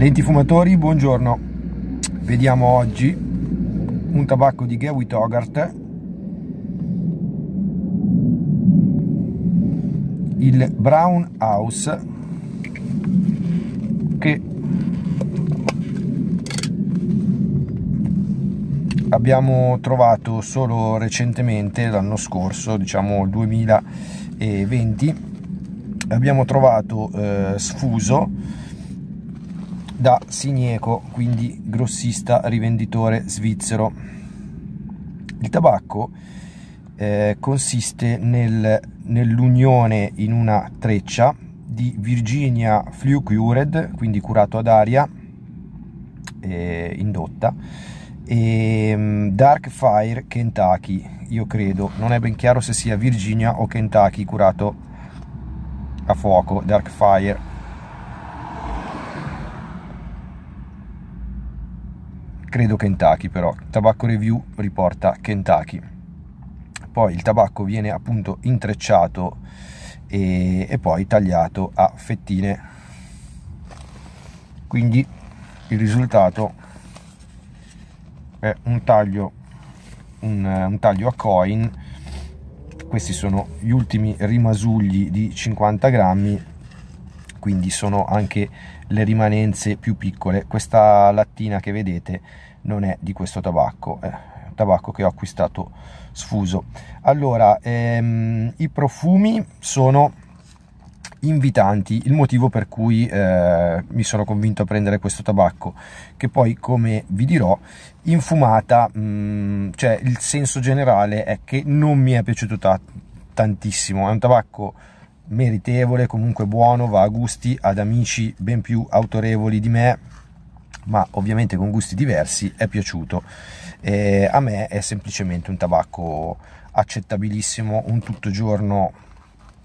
Lenti fumatori, buongiorno. Vediamo oggi un tabacco di Gewi Togart, il Brown House, che abbiamo trovato solo recentemente, l'anno scorso, diciamo 2020, abbiamo trovato eh, sfuso da Sinieco, quindi grossista rivenditore svizzero. Il tabacco eh, consiste nel, nell'unione in una treccia di Virginia Flu Cured, quindi curato ad aria eh, indotta, e mm, Dark Fire Kentucky, io credo, non è ben chiaro se sia Virginia o Kentucky curato a fuoco, Dark Fire credo Kentucky però, Tabacco Review riporta Kentucky. Poi il tabacco viene appunto intrecciato e, e poi tagliato a fettine. Quindi il risultato è un taglio, un, un taglio a coin questi sono gli ultimi rimasugli di 50 grammi quindi sono anche le rimanenze più piccole questa lattina che vedete non è di questo tabacco è eh, un tabacco che ho acquistato sfuso allora ehm, i profumi sono invitanti il motivo per cui eh, mi sono convinto a prendere questo tabacco che poi come vi dirò infumata mh, mm, cioè il senso generale è che non mi è piaciuto ta tantissimo è un tabacco meritevole, comunque buono, va a gusti ad amici ben più autorevoli di me, ma ovviamente con gusti diversi, è piaciuto. E a me è semplicemente un tabacco accettabilissimo, un tutto giorno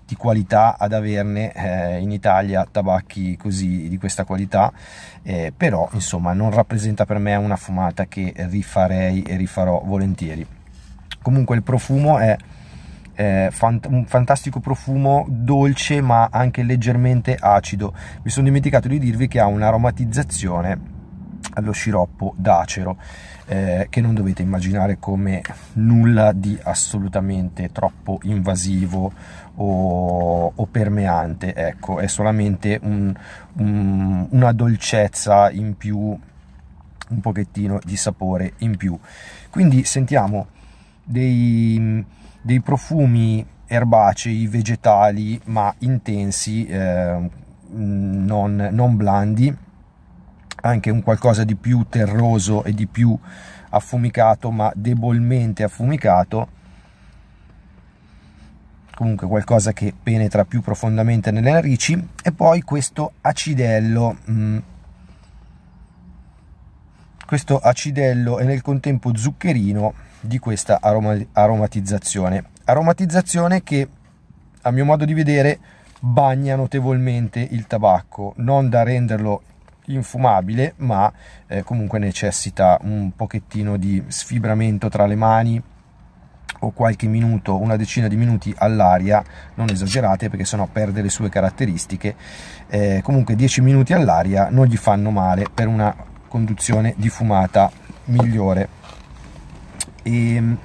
di qualità ad averne eh, in Italia tabacchi così di questa qualità eh, però insomma non rappresenta per me una fumata che rifarei e rifarò volentieri comunque il profumo è eh, fant- un fantastico profumo dolce ma anche leggermente acido. Mi sono dimenticato di dirvi che ha un'aromatizzazione allo sciroppo d'acero eh, che non dovete immaginare come nulla di assolutamente troppo invasivo o, o permeante ecco è solamente un, un, una dolcezza in più un pochettino di sapore in più quindi sentiamo dei dei profumi erbacei, vegetali, ma intensi, eh, non, non, blandi, anche un qualcosa di più terroso e di più affumicato, ma debolmente affumicato, comunque qualcosa che penetra più profondamente nelle narici, e poi questo acidello, mh, mm. questo acidello e nel contempo zuccherino di questa aromatizzazione. Aromatizzazione che a mio modo di vedere bagna notevolmente il tabacco, non da renderlo infumabile, ma eh, comunque necessita un pochettino di sfibramento tra le mani o qualche minuto, una decina di minuti all'aria, non esagerate perché sennò perde le sue caratteristiche. Eh, comunque 10 minuti all'aria non gli fanno male per una conduzione di fumata migliore. E, ehm,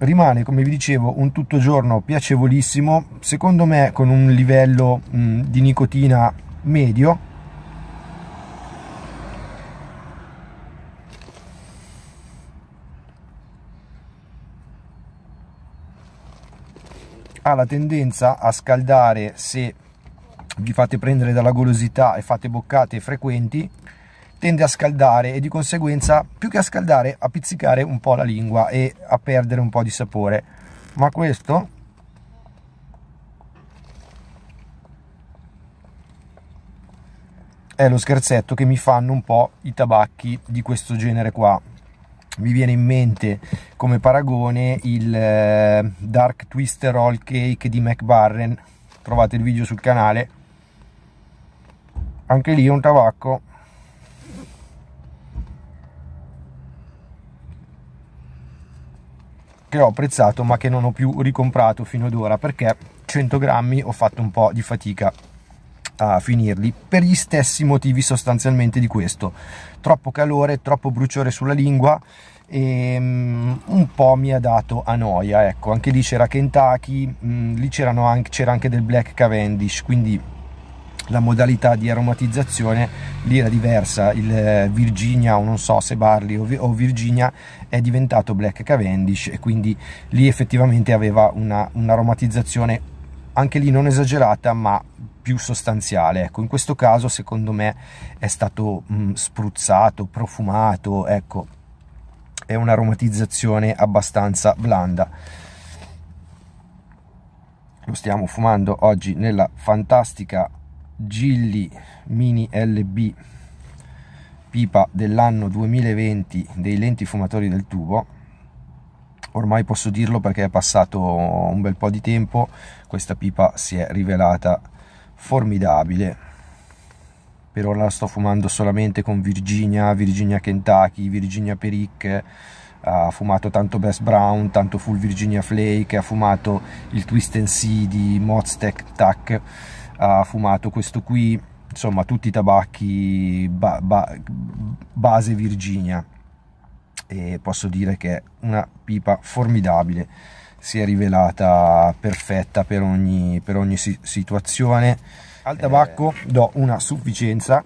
rimane come vi dicevo un tutto giorno piacevolissimo secondo me con un livello mh, di nicotina medio ha la tendenza a scaldare se vi fate prendere dalla golosità e fate boccate frequenti tende a scaldare e di conseguenza più che a scaldare a pizzicare un po' la lingua e a perdere un po' di sapore ma questo è lo scherzetto che mi fanno un po' i tabacchi di questo genere qua mi viene in mente come paragone il eh, Dark Twister Roll Cake di McBarren trovate il video sul canale anche lì è un tabacco che ho apprezzato ma che non ho più ricomprato fino ad ora perché 100 grammi ho fatto un po' di fatica a finirli per gli stessi motivi sostanzialmente di questo troppo calore troppo bruciore sulla lingua e ehm, un po' mi ha dato a noia ecco anche lì c'era Kentucky mm, lì c'era anche, anche del Black Cavendish quindi la modalità di aromatizzazione lì era diversa, il eh, Virginia o non so se Barley o, Virginia è diventato Black Cavendish e quindi lì effettivamente aveva un'aromatizzazione anche lì non esagerata ma più sostanziale ecco in questo caso secondo me è stato mh, mm, spruzzato profumato ecco è un'aromatizzazione abbastanza blanda lo stiamo fumando oggi nella fantastica Gilli Mini LB pipa dell'anno 2020 dei lenti fumatori del tubo ormai posso dirlo perché è passato un bel po' di tempo, questa pipa si è rivelata formidabile. Per ora la sto fumando solamente con Virginia, Virginia Kentucky, Virginia Peric, ha fumato tanto Best Brown, tanto Full Virginia Flake, ha fumato il Twist and Sea di Moztec Tac, ha fumato questo qui, insomma tutti i tabacchi ba ba base Virginia e posso dire che è una pipa formidabile si è rivelata perfetta per ogni, per ogni si situazione al tabacco eh... do una sufficienza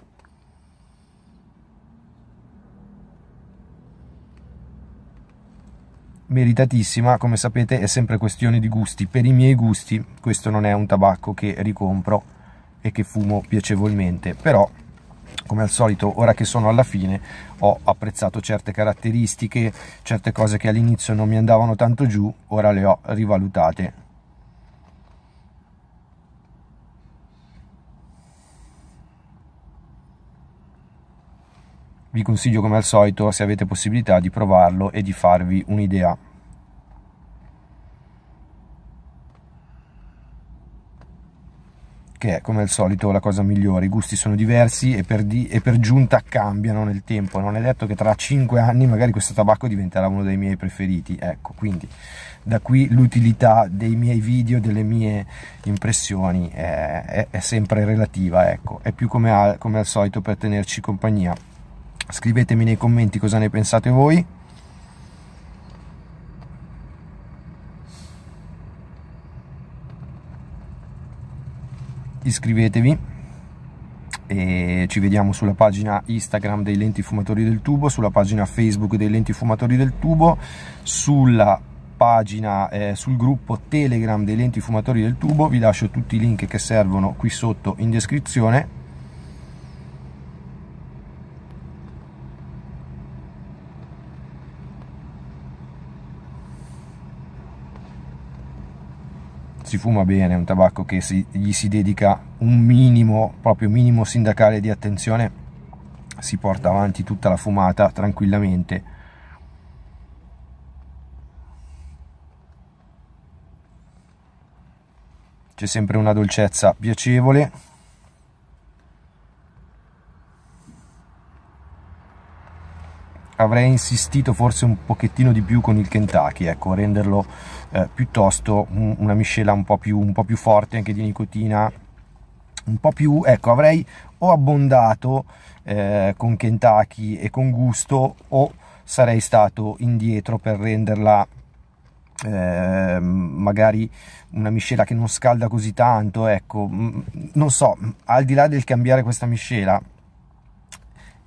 meritatissima, come sapete è sempre questione di gusti, per i miei gusti questo non è un tabacco che ricompro e che fumo piacevolmente, però come al solito ora che sono alla fine ho apprezzato certe caratteristiche certe cose che all'inizio non mi andavano tanto giù ora le ho rivalutate vi consiglio come al solito se avete possibilità di provarlo e di farvi un'idea che è come al solito la cosa migliore, i gusti sono diversi e per, di, e per, giunta cambiano nel tempo, non è detto che tra 5 anni magari questo tabacco diventerà uno dei miei preferiti, ecco, quindi da qui l'utilità dei miei video, delle mie impressioni è, è, è sempre relativa, ecco, è più come, a, come al solito per tenerci compagnia. Scrivetemi nei commenti cosa ne pensate voi iscrivetevi e ci vediamo sulla pagina Instagram dei Lenti Fumatori del Tubo, sulla pagina Facebook dei Lenti Fumatori del Tubo, sulla pagina, eh, sul gruppo Telegram dei Lenti Fumatori del Tubo, vi lascio tutti i link che servono qui sotto in descrizione si fuma bene, è un tabacco che si, gli si dedica un minimo, proprio minimo sindacale di attenzione, si porta avanti tutta la fumata tranquillamente. C'è sempre una dolcezza piacevole avrei insistito forse un pochettino di più con il Kentucky, ecco, renderlo eh, piuttosto una miscela un po, più, un po' più forte anche di nicotina, un po' più, ecco, avrei o abbondato eh, con Kentucky e con gusto o sarei stato indietro per renderla eh, magari una miscela che non scalda così tanto, ecco, mm, non so, al di là del cambiare questa miscela,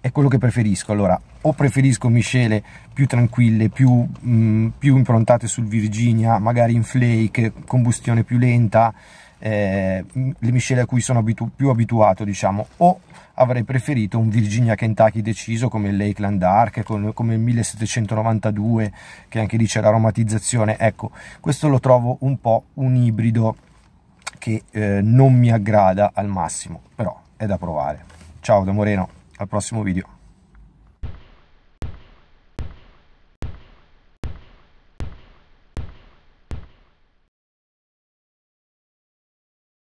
è quello che preferisco. Allora, o preferisco miscele più tranquille, più, mh, mm, più improntate sul Virginia, magari in flake, combustione più lenta, eh, mm, le miscele a cui sono abitu più abituato, diciamo, o avrei preferito un Virginia Kentucky deciso come il Lakeland Dark, come il 1792, che anche lì c'è l'aromatizzazione. Ecco, questo lo trovo un po' un ibrido che eh, non mi aggrada al massimo, però è da provare. Ciao da Moreno al prossimo video